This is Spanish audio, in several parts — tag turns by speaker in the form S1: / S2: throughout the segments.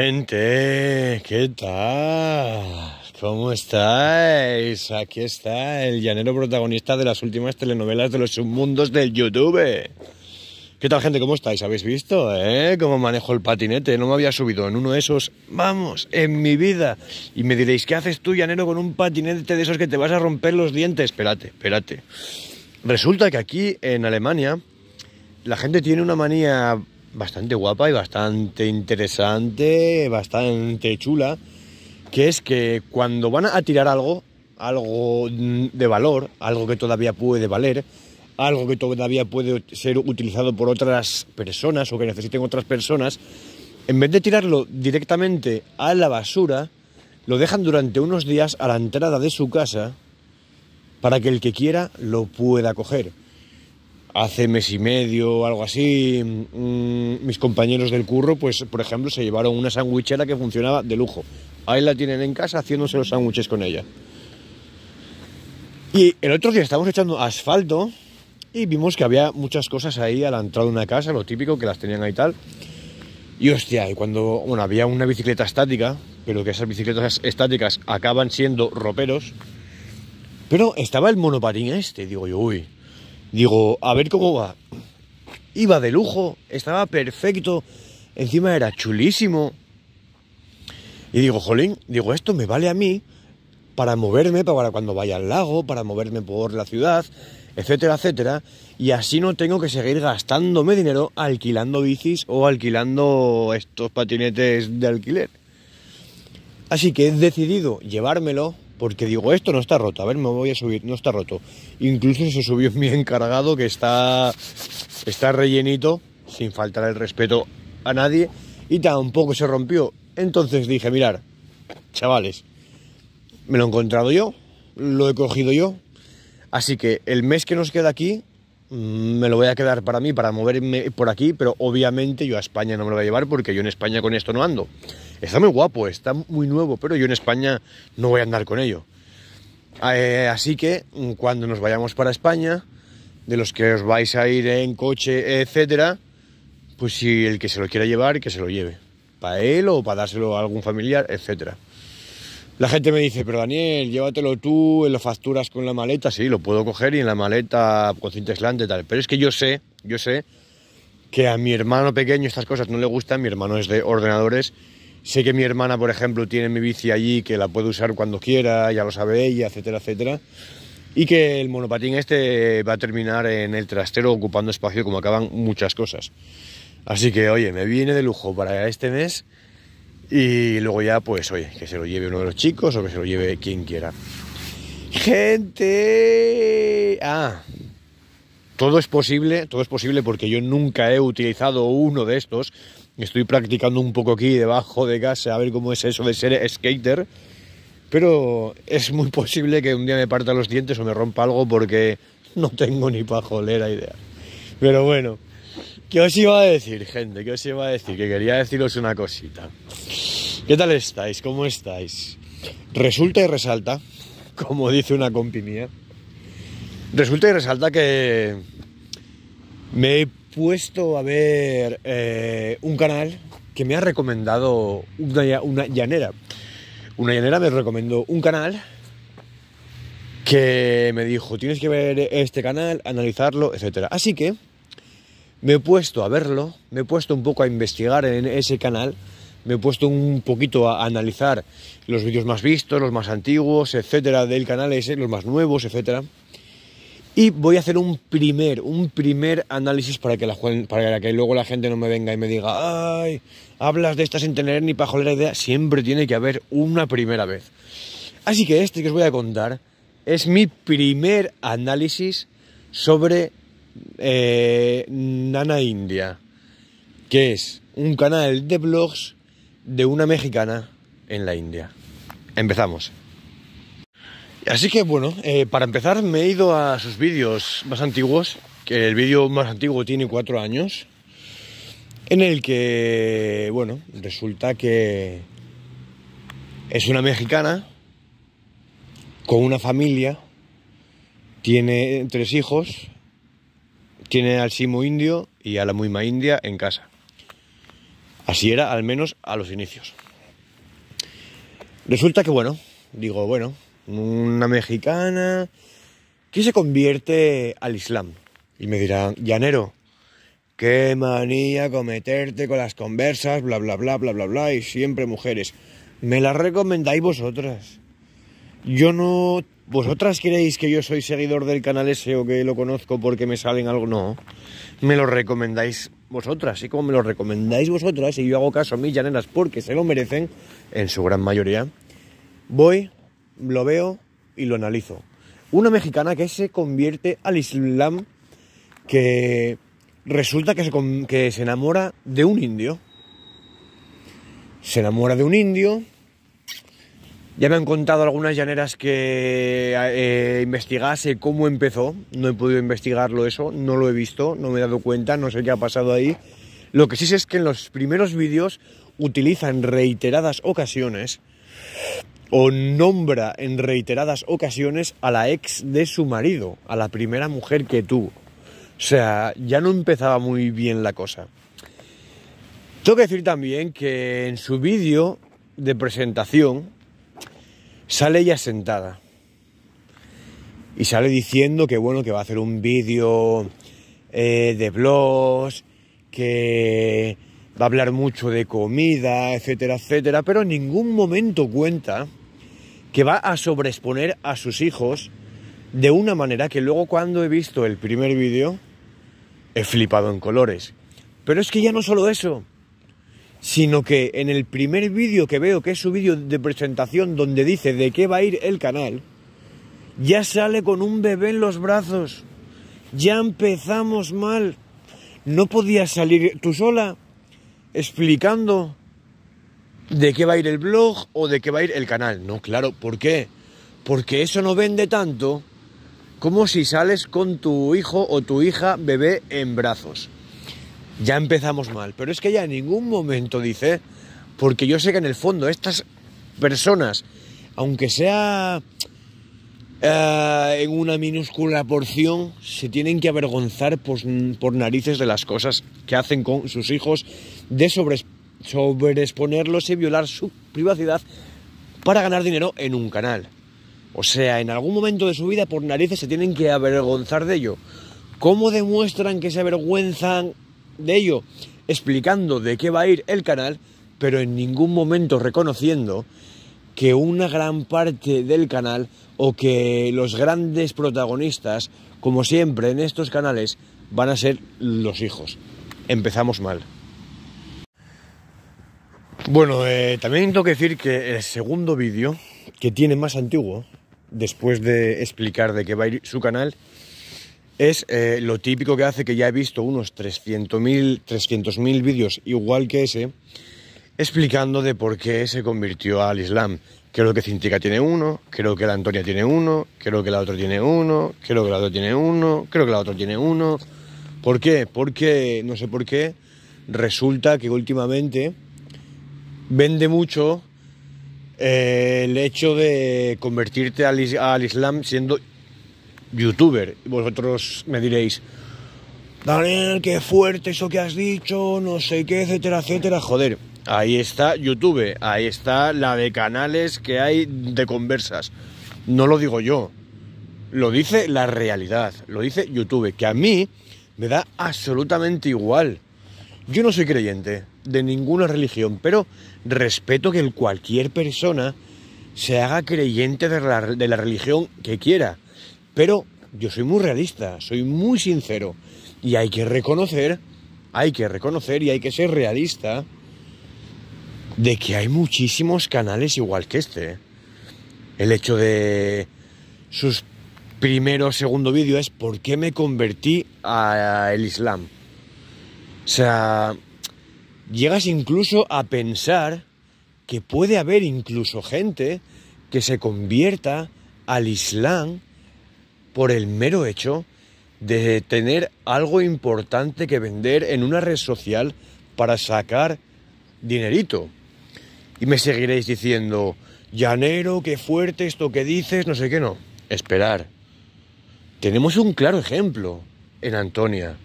S1: Gente, ¿qué tal? ¿Cómo estáis? Aquí está el llanero protagonista de las últimas telenovelas de los submundos del YouTube. ¿Qué tal, gente? ¿Cómo estáis? ¿Habéis visto, eh? Cómo manejo el patinete. No me había subido en uno de esos, vamos, en mi vida. Y me diréis, ¿qué haces tú, llanero, con un patinete de esos que te vas a romper los dientes? Espérate, espérate. Resulta que aquí, en Alemania, la gente tiene una manía bastante guapa y bastante interesante, bastante chula, que es que cuando van a tirar algo, algo mm, de valor, algo que todavía puede valer, algo que todavía puede ser utilizado por otras personas o que necesiten otras personas, en vez de tirarlo directamente a la basura, lo dejan durante unos días a la entrada de su casa para que el que quiera lo pueda coger hace mes y medio o algo así, mm, mis compañeros del curro, pues por ejemplo, se llevaron una sandwichera que funcionaba de lujo. Ahí la tienen en casa haciéndose los sándwiches con ella. Y el otro día estábamos echando asfalto y vimos que había muchas cosas ahí a la entrada de una casa, lo típico, que las tenían ahí tal. Y hostia, y cuando, bueno, había una bicicleta estática, pero que esas bicicletas estáticas acaban siendo roperos. Pero estaba el monoparín este, digo yo, uy, Digo, a ver cómo va. Iba de lujo, estaba perfecto, encima era chulísimo. Y digo, jolín, digo, esto me vale a mí para moverme, para cuando vaya al lago, para moverme por la ciudad, etcétera, etcétera. Y así no tengo que seguir gastándome dinero alquilando bicis o alquilando estos patinetes de alquiler. Así que he decidido llevármelo porque digo, esto no está roto, a ver, me voy a subir, no está roto. Incluso se subió mi encargado que está, está rellenito, sin faltar el respeto a nadie, y tampoco se rompió. Entonces dije, mirar, chavales, me lo he encontrado yo, lo he cogido yo, así que el mes que nos queda aquí Mm, me lo voy a quedar para mí, para moverme por aquí, pero obviamente yo a España no me lo voy a llevar porque yo en España con esto no ando. Está muy guapo, está muy nuevo, pero yo en España no voy a andar con ello. Ah, eh, así que mm, cuando nos vayamos para España, de los que os vais a ir en coche, etcétera, pues si el que se lo quiera llevar, que se lo lleve. Para él o para dárselo a algún familiar, etcétera. La gente me dice, pero Daniel, llévatelo tú, en eh, lo facturas con la maleta. Sí, lo puedo coger y en la maleta con cinta aislante tal. Pero es que yo sé, yo sé que a mi hermano pequeño estas cosas no le gustan. Mi hermano es de ordenadores. Sé que mi hermana, por ejemplo, tiene mi bici allí, que la puede usar cuando quiera, ya lo sabe ella, etcétera, etcétera. Y que el monopatín este va a terminar en el trastero ocupando espacio como acaban muchas cosas. Así que, oye, me viene de lujo para este mes y luego ya, pues, oye, que se lo lleve uno de los chicos o que se lo lleve quien quiera. Gente... Ah, todo es posible, todo es posible porque yo nunca he utilizado uno de estos. Estoy practicando un poco aquí debajo de casa a ver cómo es eso de ser skater. Pero es muy posible que un día me parta los dientes o me rompa algo porque no tengo ni pajolera idea. Pero bueno. ¿Qué os iba a decir, gente? ¿Qué os iba a decir? Que quería deciros una cosita. ¿Qué tal estáis? ¿Cómo estáis? Resulta y resalta, como dice una compi mía, resulta y resalta que me he puesto a ver eh, un canal que me ha recomendado una, una llanera. Una llanera me recomendó un canal que me dijo, tienes que ver este canal, analizarlo, etc. Así que me he puesto a verlo, me he puesto un poco a investigar en ese canal, me he puesto un poquito a analizar los vídeos más vistos, los más antiguos, etcétera, del canal ese, los más nuevos, etcétera. Y voy a hacer un primer, un primer análisis para que, la, para que luego la gente no me venga y me diga, ay, hablas de estas sin tener ni la idea. Siempre tiene que haber una primera vez. Así que este que os voy a contar es mi primer análisis sobre eh, Nana India, que es un canal de vlogs de una mexicana en la India. Empezamos. Así que bueno, eh, para empezar me he ido a sus vídeos más antiguos, que el vídeo más antiguo tiene cuatro años, en el que, bueno, resulta que es una mexicana con una familia, tiene tres hijos, tiene al simo indio y a la muima india en casa. Así era, al menos a los inicios. Resulta que, bueno, digo, bueno, una mexicana que se convierte al Islam. Y me dirán, llanero, qué manía cometerte con las conversas, bla, bla, bla, bla, bla, bla, y siempre mujeres. Me las recomendáis vosotras. Yo no ¿Vosotras queréis que yo soy seguidor del canal ese o que lo conozco porque me salen algo? No. Me lo recomendáis vosotras. Y como me lo recomendáis vosotras, y yo hago caso a mis llaneras porque se lo merecen, en su gran mayoría, voy, lo veo y lo analizo. Una mexicana que se convierte al Islam, que resulta que que se enamora de un indio. Se enamora de un indio ya me han contado algunas llaneras que eh, investigase cómo empezó. No he podido investigarlo eso, no lo he visto, no me he dado cuenta, no sé qué ha pasado ahí. Lo que sí sé es que en los primeros vídeos en reiteradas ocasiones o nombra en reiteradas ocasiones a la ex de su marido, a la primera mujer que tuvo. O sea, ya no empezaba muy bien la cosa. Tengo que decir también que en su vídeo de presentación, Sale ella sentada y sale diciendo que bueno, que va a hacer un vídeo eh, de blogs, que va a hablar mucho de comida, etcétera, etcétera, pero en ningún momento cuenta que va a sobreexponer a sus hijos de una manera que luego cuando he visto el primer vídeo he flipado en colores. Pero es que ya no solo eso, sino que en el primer vídeo que veo, que es su vídeo de presentación donde dice de qué va a ir el canal, ya sale con un bebé en los brazos. Ya empezamos mal. No podías salir tú sola explicando de qué va a ir el blog o de qué va a ir el canal. No, claro, ¿por qué? Porque eso no vende tanto como si sales con tu hijo o tu hija bebé en brazos ya empezamos mal. Pero es que ya en ningún momento dice, porque yo sé que en el fondo estas personas, aunque sea eh, en una minúscula porción, se tienen que avergonzar por, por, narices de las cosas que hacen con sus hijos, de sobre, sobreexponerlos y violar su privacidad para ganar dinero en un canal. O sea, en algún momento de su vida por narices se tienen que avergonzar de ello. ¿Cómo demuestran que se avergüenzan de ello explicando de qué va a ir el canal, pero en ningún momento reconociendo que una gran parte del canal o que los grandes protagonistas, como siempre en estos canales, van a ser los hijos. Empezamos mal. Bueno, eh, también tengo que decir que el segundo vídeo, que tiene más antiguo, después de explicar de qué va a ir su canal, es eh, lo típico que hace que ya he visto unos 300.000 300 vídeos igual que ese explicando de por qué se convirtió al Islam. Creo que Cintica tiene uno, creo que la Antonia tiene uno, creo que la otra tiene uno, creo que la otra tiene uno, creo que la otra tiene uno. ¿Por qué? Porque, no sé por qué, resulta que últimamente vende mucho eh, el hecho de convertirte al Islam siendo youtuber. vosotros me diréis, Daniel, qué fuerte eso que has dicho, no sé qué, etcétera, etcétera. Joder, ahí está YouTube, ahí está la de canales que hay de conversas. No lo digo yo, lo dice la realidad, lo dice YouTube, que a mí me da absolutamente igual. Yo no soy creyente de ninguna religión, pero respeto que cualquier persona se haga creyente de la religión que quiera. Pero yo soy muy realista, soy muy sincero. Y hay que reconocer, hay que reconocer y hay que ser realista de que hay muchísimos canales igual que este. El hecho de sus primeros, segundo vídeo es por qué me convertí al Islam. O sea, llegas incluso a pensar que puede haber incluso gente que se convierta al Islam por el mero hecho de tener algo importante que vender en una red social para sacar dinerito. Y me seguiréis diciendo, llanero, qué fuerte esto que dices, no sé qué, no. Esperar. Tenemos un claro ejemplo en Antonia.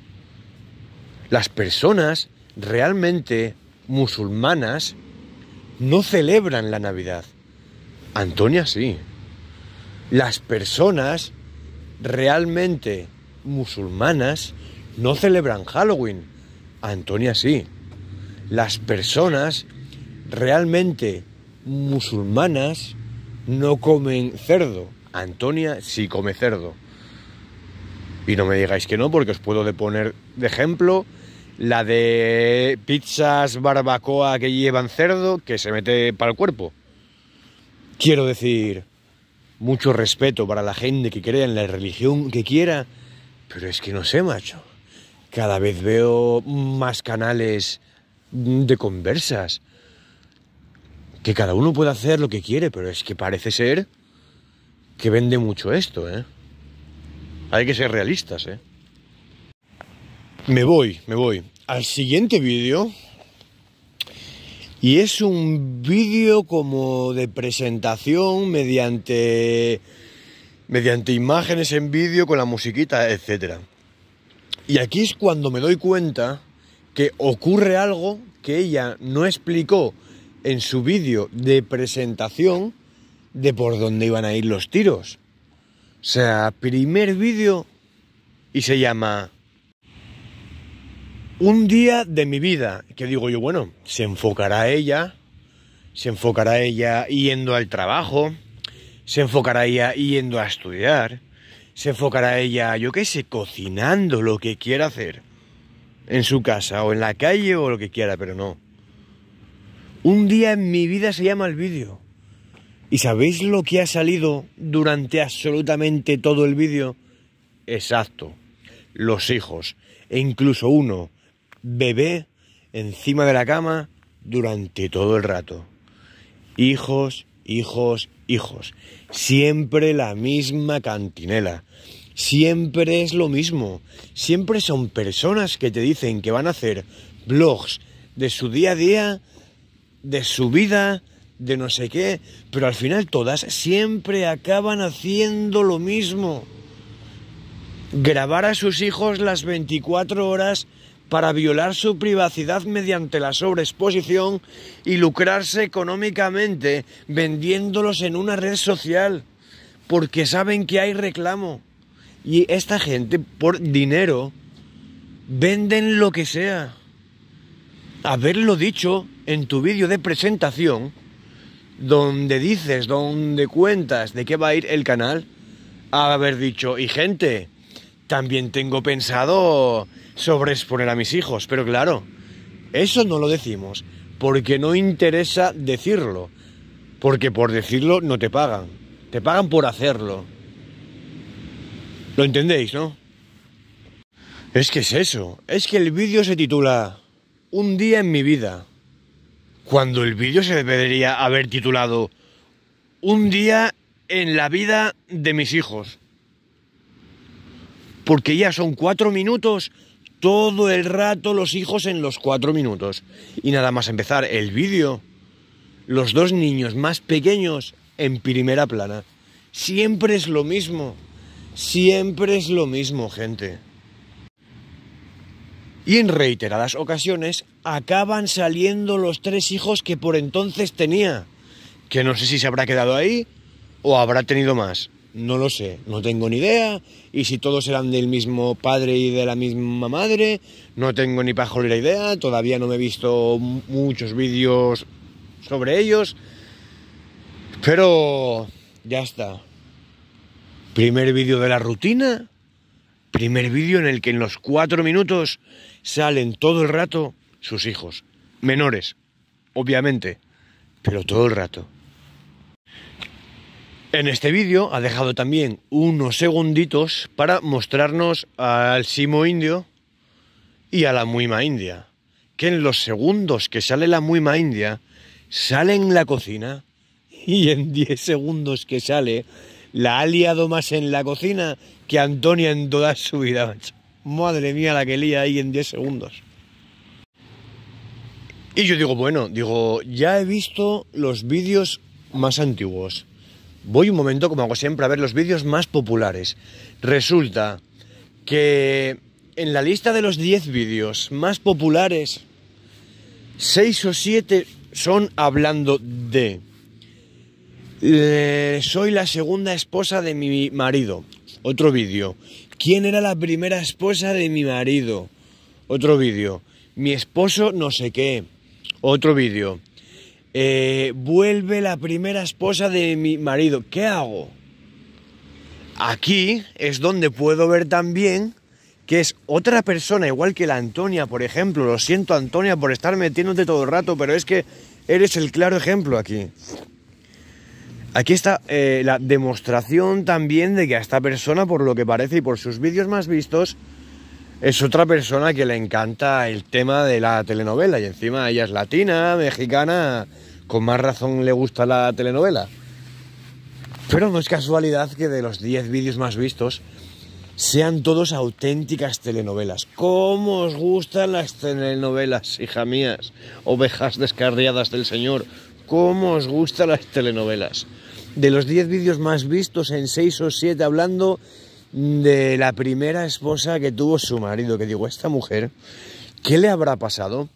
S1: Las personas realmente musulmanas no celebran la Navidad. Antonia sí. Las personas realmente musulmanas no celebran Halloween. Antonia sí. Las personas realmente musulmanas no comen cerdo. Antonia sí come cerdo. Y no me digáis que no, porque os puedo poner de ejemplo la de pizzas barbacoa que llevan cerdo que se mete para el cuerpo. Quiero decir, mucho respeto para la gente que crea en la religión que quiera, pero es que no sé, macho. Cada vez veo más canales de conversas. Que cada uno puede hacer lo que quiere, pero es que parece ser que vende mucho esto, ¿eh? Hay que ser realistas, ¿eh? Me voy, me voy. Al siguiente vídeo y es un vídeo como de presentación mediante mediante imágenes en vídeo con la musiquita, etc. Y aquí es cuando me doy cuenta que ocurre algo que ella no explicó en su vídeo de presentación de por dónde iban a ir los tiros. O sea, primer vídeo y se llama un día de mi vida, que digo yo, bueno, se enfocará ella, se enfocará ella yendo al trabajo, se enfocará ella yendo a estudiar, se enfocará ella, yo qué sé, cocinando lo que quiera hacer, en su casa o en la calle o lo que quiera, pero no. Un día en mi vida se llama el vídeo. ¿Y sabéis lo que ha salido durante absolutamente todo el vídeo? Exacto, los hijos, e incluso uno bebé encima de la cama durante todo el rato. Hijos, hijos, hijos. Siempre la misma cantinela. Siempre es lo mismo. Siempre son personas que te dicen que van a hacer blogs de su día a día, de su vida, de no sé qué, pero al final todas siempre acaban haciendo lo mismo. Grabar a sus hijos las 24 horas para violar su privacidad mediante la sobreexposición y lucrarse económicamente vendiéndolos en una red social, porque saben que hay reclamo. Y esta gente, por dinero, venden lo que sea. Haberlo dicho en tu vídeo de presentación, donde dices, donde cuentas de qué va a ir el canal, haber dicho, y gente, también tengo pensado exponer a mis hijos, pero claro, eso no lo decimos, porque no interesa decirlo, porque por decirlo no te pagan, te pagan por hacerlo. ¿Lo entendéis, no? Es que es eso, es que el vídeo se titula Un día en mi vida, cuando el vídeo se debería haber titulado Un día en la vida de mis hijos porque ya son cuatro minutos todo el rato los hijos en los cuatro minutos. Y nada más empezar el vídeo, los dos niños más pequeños en primera plana. Siempre es lo mismo, siempre es lo mismo, gente. Y en reiteradas ocasiones acaban saliendo los tres hijos que por entonces tenía, que no sé si se habrá quedado ahí o habrá tenido más. No lo sé, no tengo ni idea. Y si todos eran del mismo padre y de la misma madre, no tengo ni pajolera idea. Todavía no me he visto muchos vídeos sobre ellos. Pero ya está. Primer vídeo de la rutina. Primer vídeo en el que en los cuatro minutos salen todo el rato sus hijos. Menores, obviamente, pero todo el rato. En este vídeo ha dejado también unos segunditos para mostrarnos al simo indio y a la muima india. Que en los segundos que sale la muima india, sale en la cocina y en 10 segundos que sale, la ha liado más en la cocina que Antonia en toda su vida, Madre mía, la que lía ahí en 10 segundos. Y yo digo, bueno, digo, ya he visto los vídeos más antiguos voy un momento, como hago siempre, a ver los vídeos más populares. Resulta que en la lista de los 10 vídeos más populares, 6 o 7 son hablando de... Eh, soy la segunda esposa de mi marido. Otro vídeo. ¿Quién era la primera esposa de mi marido? Otro vídeo. Mi esposo no sé qué. Otro vídeo. Eh, vuelve la primera esposa de mi marido, ¿qué hago? Aquí es donde puedo ver también que es otra persona, igual que la Antonia, por ejemplo. Lo siento, Antonia, por estar metiéndote todo el rato, pero es que eres el claro ejemplo aquí. Aquí está eh, la demostración también de que a esta persona, por lo que parece y por sus vídeos más vistos, es otra persona que le encanta el tema de la telenovela. Y encima ella es latina, mexicana, con más razón le gusta la telenovela. Pero no es casualidad que de los 10 vídeos más vistos sean todos auténticas telenovelas. ¿Cómo os gustan las telenovelas, hija mía? Ovejas descarriadas del Señor. ¿Cómo os gustan las telenovelas? De los 10 vídeos más vistos, en 6 o 7 hablando de la primera esposa que tuvo su marido, que digo, esta mujer, ¿qué le habrá pasado?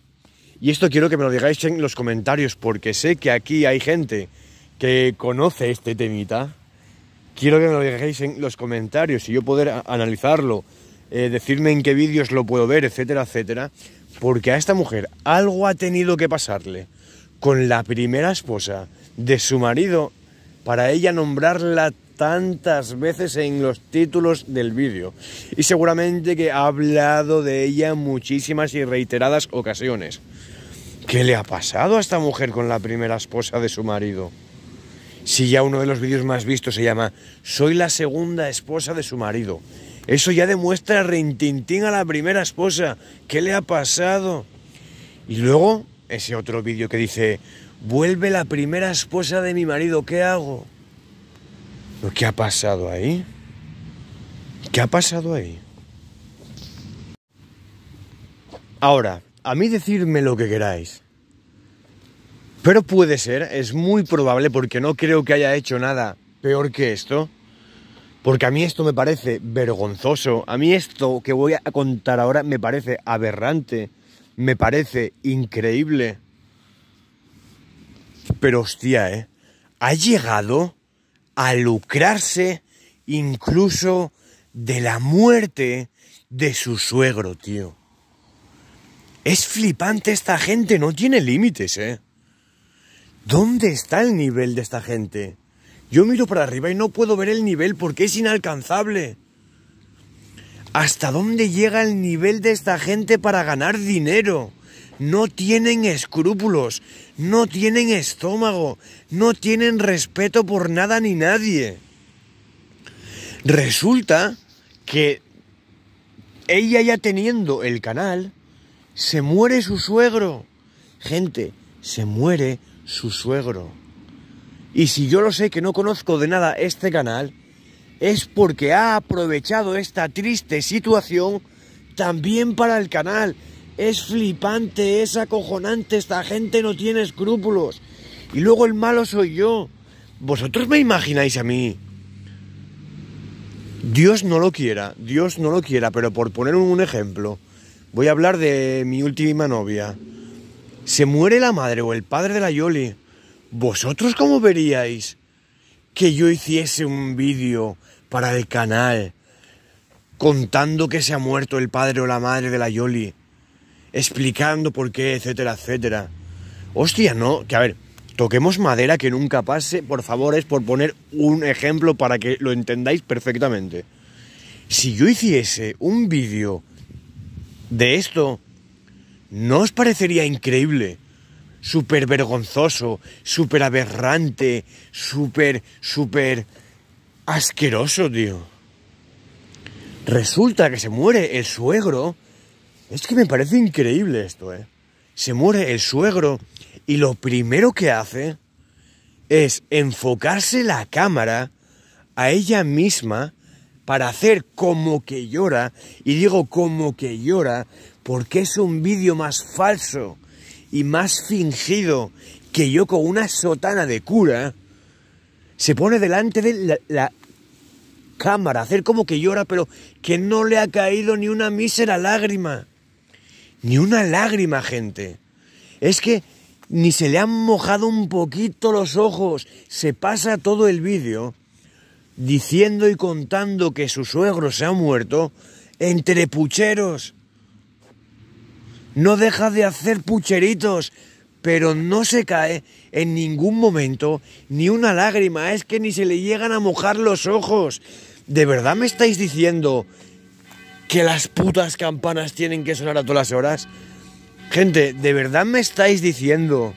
S1: Y esto quiero que me lo digáis en los comentarios, porque sé que aquí hay gente que conoce este temita. Quiero que me lo digáis en los comentarios y yo poder analizarlo, eh, decirme en qué vídeos lo puedo ver, etcétera, etcétera. Porque a esta mujer algo ha tenido que pasarle con la primera esposa de su marido para ella nombrarla tantas veces en los títulos del vídeo. Y seguramente que ha hablado de ella en muchísimas y reiteradas ocasiones. ¿Qué le ha pasado a esta mujer con la primera esposa de su marido? Si ya uno de los vídeos más vistos se llama Soy la segunda esposa de su marido. Eso ya demuestra rintintín a la primera esposa. ¿Qué le ha pasado? Y luego ese otro vídeo que dice Vuelve la primera esposa de mi marido, ¿qué hago? ¿Lo que ha pasado ahí? ¿Qué ha pasado ahí? Ahora, a mí decirme lo que queráis. Pero puede ser, es muy probable porque no creo que haya hecho nada peor que esto. Porque a mí esto me parece vergonzoso. A mí esto que voy a contar ahora me parece aberrante. Me parece increíble. Pero hostia, ¿eh? Ha llegado a lucrarse incluso de la muerte de su suegro, tío. Es flipante esta gente, no tiene límites, ¿eh? ¿Dónde está el nivel de esta gente? Yo miro para arriba y no puedo ver el nivel porque es inalcanzable. ¿Hasta dónde llega el nivel de esta gente para ganar dinero? No tienen escrúpulos, no tienen estómago, no tienen respeto por nada ni nadie. Resulta que ella ya teniendo el canal, se muere su suegro. Gente, se muere su suegro. Y si yo lo sé que no conozco de nada este canal, es porque ha aprovechado esta triste situación también para el canal. Es flipante, es acojonante, esta gente no tiene escrúpulos. Y luego el malo soy yo. Vosotros me imagináis a mí. Dios no lo quiera, Dios no lo quiera, pero por poner un ejemplo, Voy a hablar de mi última novia. Se muere la madre o el padre de la Yoli. ¿Vosotros cómo veríais que yo hiciese un vídeo para el canal contando que se ha muerto el padre o la madre de la Yoli? Explicando por qué, etcétera, etcétera. Hostia, no, que a ver, toquemos madera que nunca pase, por favor, es por poner un ejemplo para que lo entendáis perfectamente. Si yo hiciese un vídeo de esto, ¿no os parecería increíble, súper vergonzoso, súper aberrante, súper, súper asqueroso, tío? Resulta que se muere el suegro. Es que me parece increíble esto, ¿eh? Se muere el suegro y lo primero que hace es enfocarse la cámara a ella misma para hacer como que llora, y digo como que llora, porque es un vídeo más falso y más fingido que yo con una sotana de cura, se pone delante de la, cámara, hacer como que llora, pero que no le ha caído ni una mísera lágrima. Ni una lágrima, gente. Es que ni se le han mojado un poquito los ojos. Se pasa todo el vídeo diciendo y contando que su suegro se ha muerto entre pucheros. No deja de hacer pucheritos, pero no se cae en ningún momento ni una lágrima, es que ni se le llegan a mojar los ojos. ¿De verdad me estáis diciendo que las putas campanas tienen que sonar a todas las horas? Gente, ¿de verdad me estáis diciendo?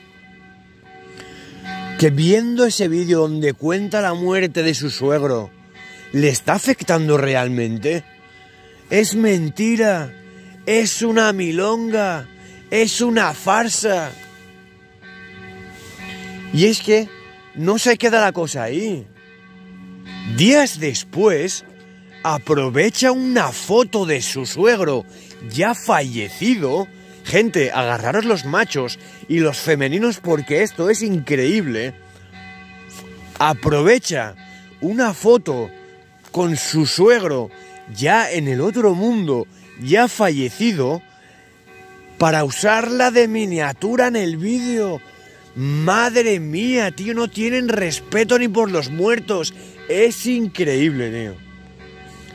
S1: que viendo ese vídeo donde cuenta la muerte de su suegro, ¿le está afectando realmente? Es mentira, es una milonga, es una farsa. Y es que no se queda la cosa ahí. Días después, aprovecha una foto de su suegro ya fallecido Gente, agarraros los machos y los femeninos porque esto es increíble. Aprovecha una foto con su suegro ya en el otro mundo, ya fallecido, para usarla de miniatura en el vídeo. Madre mía, tío, no tienen respeto ni por los muertos. Es increíble, tío.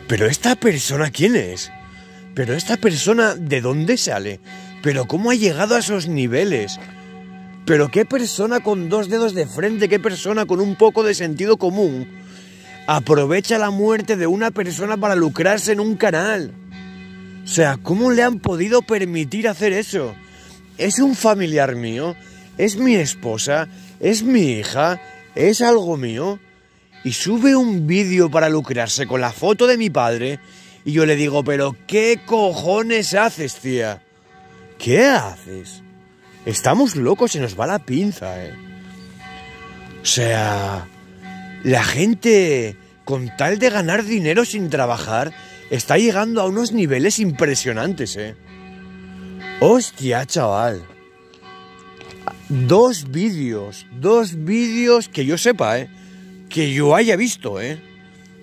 S1: Pero esta persona, ¿quién es? Pero esta persona, ¿de dónde sale? Pero ¿cómo ha llegado a esos niveles? Pero qué persona con dos dedos de frente, qué persona con un poco de sentido común aprovecha la muerte de una persona para lucrarse en un canal. O sea, ¿cómo le han podido permitir hacer eso? Es un familiar mío, es mi esposa, es mi hija, es algo mío. Y sube un vídeo para lucrarse con la foto de mi padre y yo le digo, pero ¿qué cojones haces, tía? ¿Qué haces? Estamos locos, se nos va la pinza, eh. O sea, la gente, con tal de ganar dinero sin trabajar, está llegando a unos niveles impresionantes, eh. Hostia, chaval. Dos vídeos, dos vídeos que yo sepa, eh. Que yo haya visto, eh.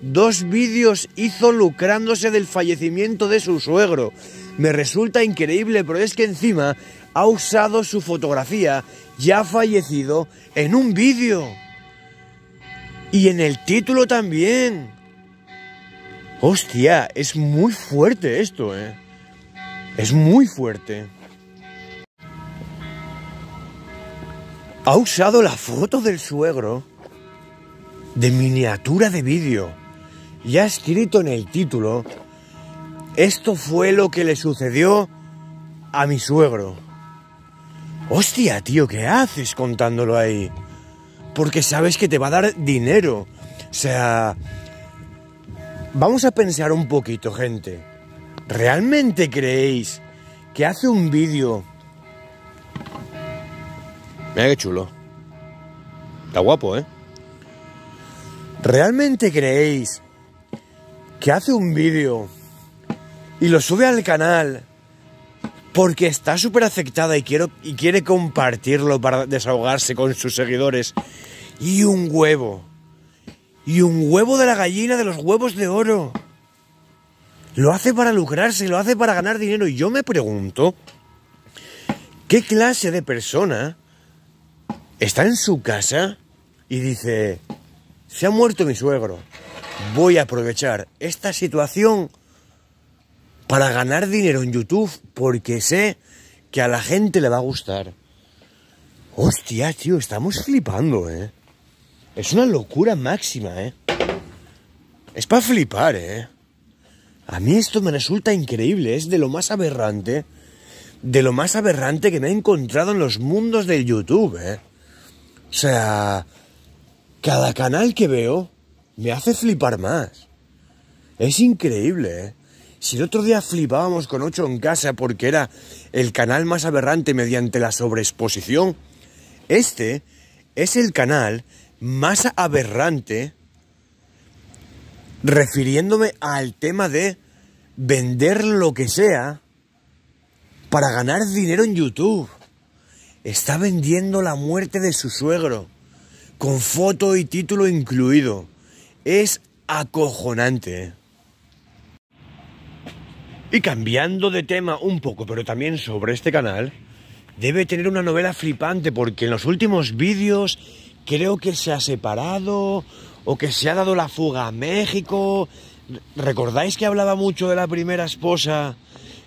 S1: Dos vídeos hizo lucrándose del fallecimiento de su suegro me resulta increíble, pero es que encima ha usado su fotografía ya fallecido en un vídeo. Y en el título también. Hostia, es muy fuerte esto, ¿eh? Es muy fuerte. Ha usado la foto del suegro de miniatura de vídeo y ha escrito en el título esto fue lo que le sucedió a mi suegro. Hostia, tío, ¿qué haces contándolo ahí? Porque sabes que te va a dar dinero. O sea, vamos a pensar un poquito, gente. ¿Realmente creéis que hace un vídeo... Mira qué chulo. Está guapo, ¿eh? ¿Realmente creéis que hace un vídeo y lo sube al canal porque está súper afectada y, y quiere compartirlo para desahogarse con sus seguidores. Y un huevo. Y un huevo de la gallina de los huevos de oro. Lo hace para lucrarse, lo hace para ganar dinero. Y yo me pregunto, ¿qué clase de persona está en su casa y dice, se ha muerto mi suegro, voy a aprovechar esta situación para ganar dinero en YouTube porque sé que a la gente le va a gustar. Hostia, tío, estamos flipando, ¿eh? Es una locura máxima, ¿eh? Es para flipar, ¿eh? A mí esto me resulta increíble, es de lo más aberrante, de lo más aberrante que me he encontrado en los mundos del YouTube, ¿eh? O sea, cada canal que veo me hace flipar más. Es increíble, ¿eh? Si el otro día flipábamos con ocho en casa porque era el canal más aberrante mediante la sobreexposición, este es el canal más aberrante refiriéndome al tema de vender lo que sea para ganar dinero en YouTube. Está vendiendo la muerte de su suegro, con foto y título incluido. Es acojonante. ¿eh? Y cambiando de tema un poco, pero también sobre este canal, debe tener una novela flipante porque en los últimos vídeos creo que se ha separado o que se ha dado la fuga a México. ¿Recordáis que hablaba mucho de la primera esposa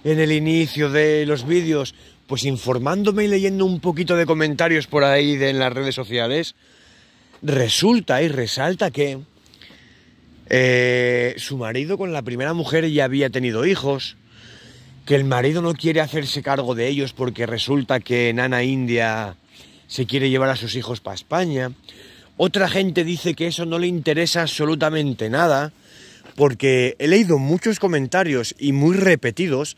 S1: en el inicio de los vídeos? Pues informándome y leyendo un poquito de comentarios por ahí en las redes sociales, resulta y resalta que eh, su marido con la primera mujer ya había tenido hijos, que el marido no quiere hacerse cargo de ellos porque resulta que Nana India se quiere llevar a sus hijos para España. Otra gente dice que eso no le interesa absolutamente nada, porque he leído muchos comentarios y muy repetidos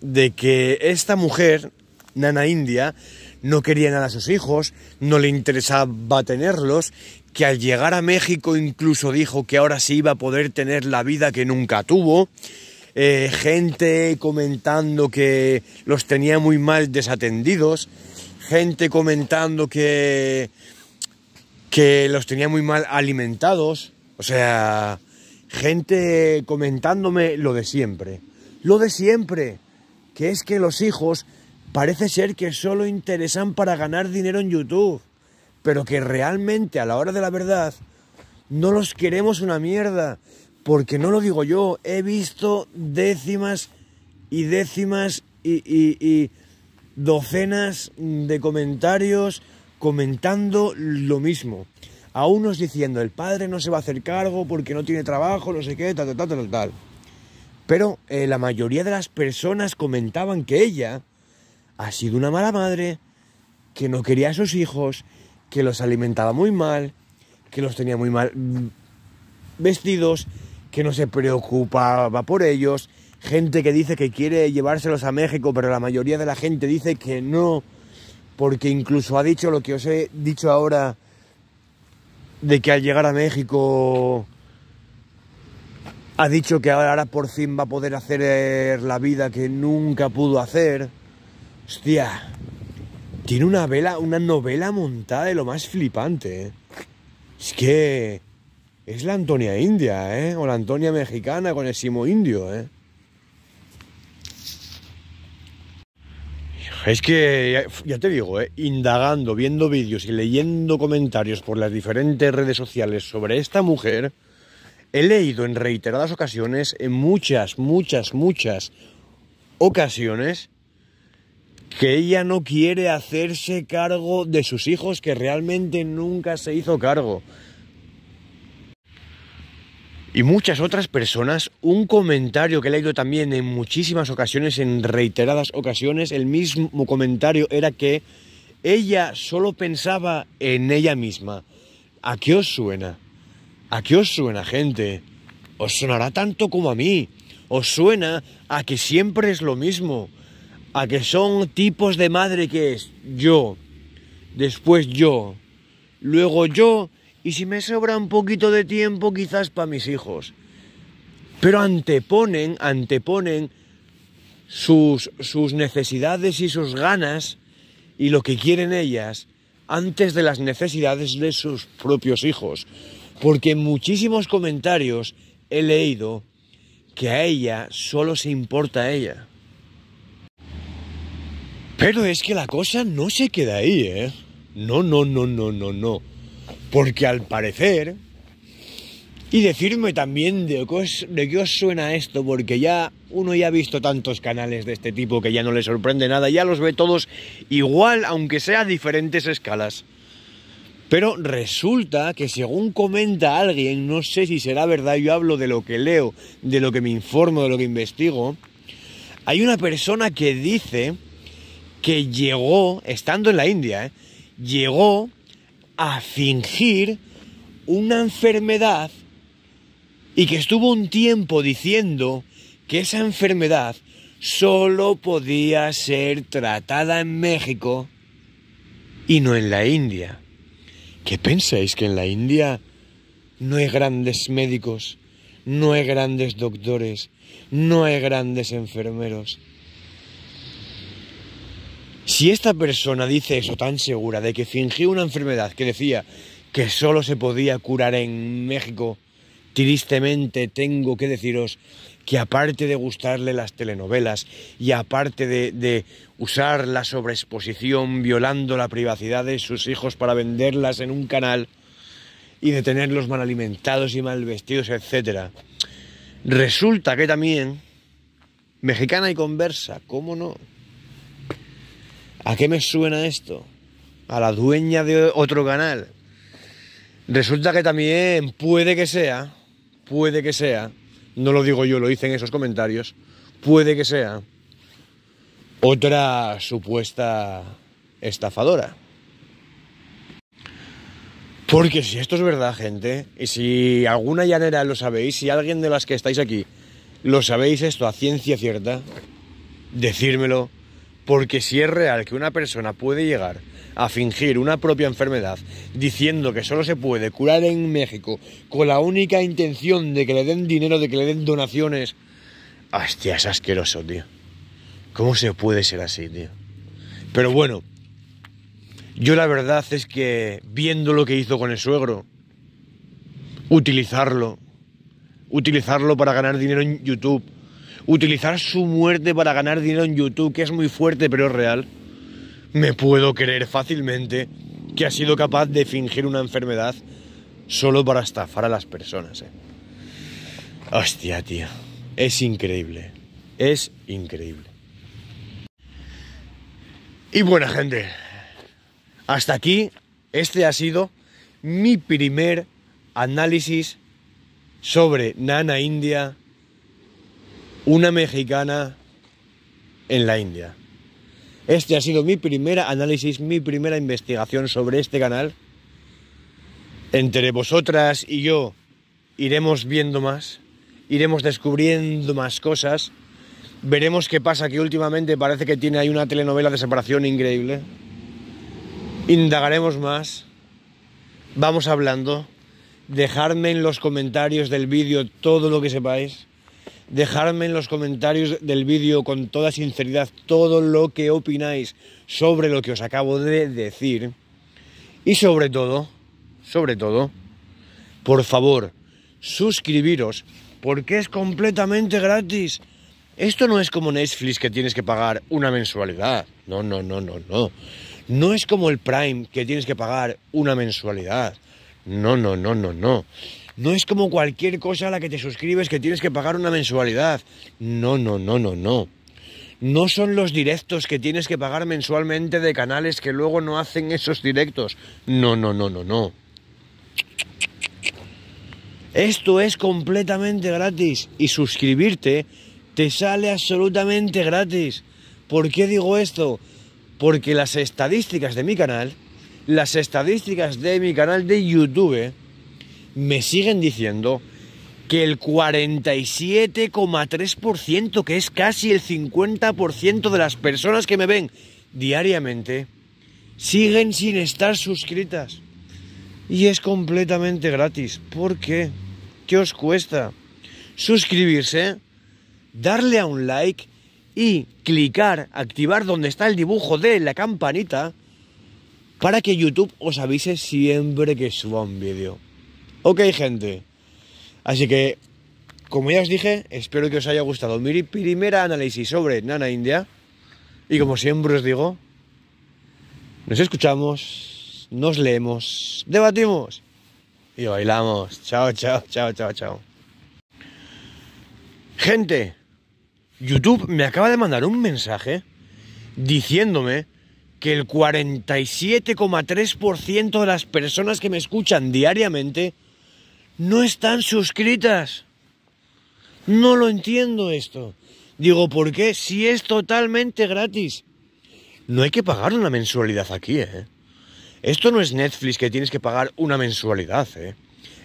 S1: de que esta mujer, Nana India, no quería nada a sus hijos, no le interesaba tenerlos que al llegar a México incluso dijo que ahora sí iba a poder tener la vida que nunca tuvo. Eh, gente comentando que los tenía muy mal desatendidos, gente comentando que, que los tenía muy mal alimentados, o sea, gente comentándome lo de siempre, lo de siempre, que es que los hijos parece ser que solo interesan para ganar dinero en YouTube pero que realmente a la hora de la verdad no los queremos una mierda, porque no lo digo yo, he visto décimas y décimas y, docenas de comentarios comentando lo mismo. A unos diciendo, el padre no se va a hacer cargo porque no tiene trabajo, no sé qué, tal, tal, tal, tal. Pero eh, la mayoría de las personas comentaban que ella ha sido una mala madre, que no quería a sus hijos, que los alimentaba muy mal, que los tenía muy mal vestidos, que no se preocupaba por ellos, gente que dice que quiere llevárselos a México, pero la mayoría de la gente dice que no, porque incluso ha dicho lo que os he dicho ahora, de que al llegar a México ha dicho que ahora por fin va a poder hacer eh, la vida que nunca pudo hacer. Hostia, tiene una vela, una novela montada de lo más flipante. ¿eh? Es que es la Antonia India, ¿eh? O la Antonia Mexicana con el Simo Indio, ¿eh? Es que, ya, te digo, ¿eh? indagando, viendo vídeos y leyendo comentarios por las diferentes redes sociales sobre esta mujer, he leído en reiteradas ocasiones, en muchas, muchas, muchas ocasiones, que ella no quiere hacerse cargo de sus hijos, que realmente nunca se hizo cargo. Y muchas otras personas, un comentario que he leído también en muchísimas ocasiones, en reiteradas ocasiones, el mismo comentario era que ella solo pensaba en ella misma. ¿A qué os suena? ¿A qué os suena, gente? Os sonará tanto como a mí. Os suena a que siempre es lo mismo a que son tipos de madre que es yo, después yo, luego yo y si me sobra un poquito de tiempo quizás para mis hijos. Pero anteponen, anteponen sus, sus necesidades y sus ganas y lo que quieren ellas antes de las necesidades de sus propios hijos. Porque en muchísimos comentarios he leído que a ella solo se importa ella. Pero es que la cosa no se queda ahí, ¿eh? No, no, no, no, no, no. Porque al parecer, y decirme también de, de qué os suena esto, porque ya uno ya ha visto tantos canales de este tipo que ya no le sorprende nada, ya los ve todos igual, aunque sea a diferentes escalas. Pero resulta que según comenta alguien, no sé si será verdad, yo hablo de lo que leo, de lo que me informo, de lo que investigo, hay una persona que dice que llegó, estando en la India, ¿eh? llegó a fingir una enfermedad y que estuvo un tiempo diciendo que esa enfermedad solo podía ser tratada en México y no en la India. ¿Qué pensáis que en la India no hay grandes médicos, no hay grandes doctores, no hay grandes enfermeros? Si esta persona dice eso tan segura de que fingió una enfermedad que decía que solo se podía curar en México, tristemente tengo que deciros que aparte de gustarle las telenovelas y aparte de, usar la sobreexposición violando la privacidad de sus hijos para venderlas en un canal y de tenerlos mal alimentados y mal vestidos, etc. Resulta que también mexicana y conversa, ¿cómo no? ¿A qué me suena esto? A la dueña de otro canal. Resulta que también puede que sea, puede que sea, no lo digo yo, lo hice en esos comentarios, puede que sea otra supuesta estafadora. Porque si esto es verdad, gente, y si alguna llanera lo sabéis, si alguien de las que estáis aquí lo sabéis esto a ciencia cierta, decírmelo porque si es real que una persona puede llegar a fingir una propia enfermedad diciendo que solo se puede curar en México con la única intención de que le den dinero, de que le den donaciones. Hostia, es asqueroso, tío. ¿Cómo se puede ser así, tío? Pero bueno, yo la verdad es que viendo lo que hizo con el suegro, utilizarlo, utilizarlo para ganar dinero en YouTube, utilizar su muerte para ganar dinero en YouTube, que es muy fuerte pero es real, me puedo creer fácilmente que ha sido capaz de fingir una enfermedad solo para estafar a las personas. Eh. Hostia, tío. Es increíble. Es increíble. Y buena gente. Hasta aquí, este ha sido mi primer análisis sobre Nana India una mexicana en la India. Este ha sido mi primer análisis, mi primera investigación sobre este canal. Entre vosotras y yo iremos viendo más, iremos descubriendo más cosas. Veremos qué pasa, que últimamente parece que tiene ahí una telenovela de separación increíble. Indagaremos más. Vamos hablando. Dejadme en los comentarios del vídeo todo lo que sepáis dejarme en los comentarios del vídeo con toda sinceridad todo lo que opináis sobre lo que os acabo de decir. Y sobre todo, sobre todo, por favor, suscribiros porque es completamente gratis. Esto no es como Netflix que tienes que pagar una mensualidad. No, no, no, no, no. No es como el Prime que tienes que pagar una mensualidad. No, no, no, no, no. No es como cualquier cosa a la que te suscribes que tienes que pagar una mensualidad. No, no, no, no, no. No son los directos que tienes que pagar mensualmente de canales que luego no hacen esos directos. No, no, no, no, no. Esto es completamente gratis y suscribirte te sale absolutamente gratis. ¿Por qué digo esto? Porque las estadísticas de mi canal, las estadísticas de mi canal de YouTube, me siguen diciendo que el 47,3%, que es casi el 50% de las personas que me ven diariamente, siguen sin estar suscritas. Y es completamente gratis. ¿Por qué? ¿Qué os cuesta? Suscribirse, darle a un like y clicar, activar donde está el dibujo de la campanita para que YouTube os avise siempre que suba un vídeo. Ok, gente. Así que, como ya os dije, espero que os haya gustado mi primera análisis sobre Nana India. Y como siempre os digo, nos escuchamos, nos leemos, debatimos y bailamos. Chao, chao, chao, chao, chao. Gente, YouTube me acaba de mandar un mensaje diciéndome que el 47,3% de las personas que me escuchan diariamente no están suscritas. No lo entiendo esto. Digo, ¿por qué? Si es totalmente gratis. No hay que pagar una mensualidad aquí, ¿eh? Esto no es Netflix que tienes que pagar una mensualidad, ¿eh?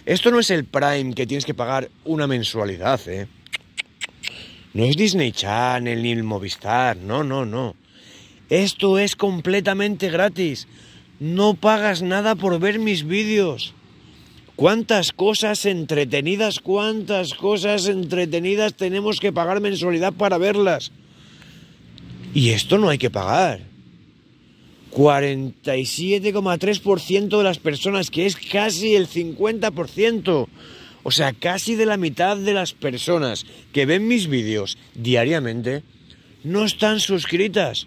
S1: Esto no es el Prime que tienes que pagar una mensualidad, ¿eh? No es Disney Channel ni el Movistar, no, no, no. Esto es completamente gratis. No pagas nada por ver mis vídeos. ¿Cuántas cosas entretenidas, cuántas cosas entretenidas tenemos que pagar mensualidad para verlas? Y esto no hay que pagar. 47,3% de las personas, que es casi el 50%, o sea, casi de la mitad de las personas que ven mis vídeos diariamente, no están suscritas.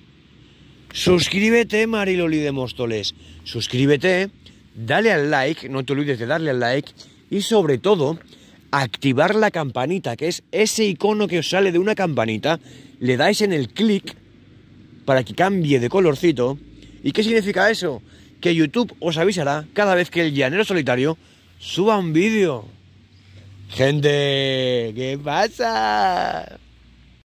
S1: Suscríbete, Mariloli de Móstoles. Suscríbete dale al like, no te olvides de darle al like y sobre todo activar la campanita, que es ese icono que os sale de una campanita, le dais en el clic para que cambie de colorcito. ¿Y qué significa eso? Que YouTube os avisará cada vez que el llanero solitario suba un vídeo. Gente, ¿qué pasa?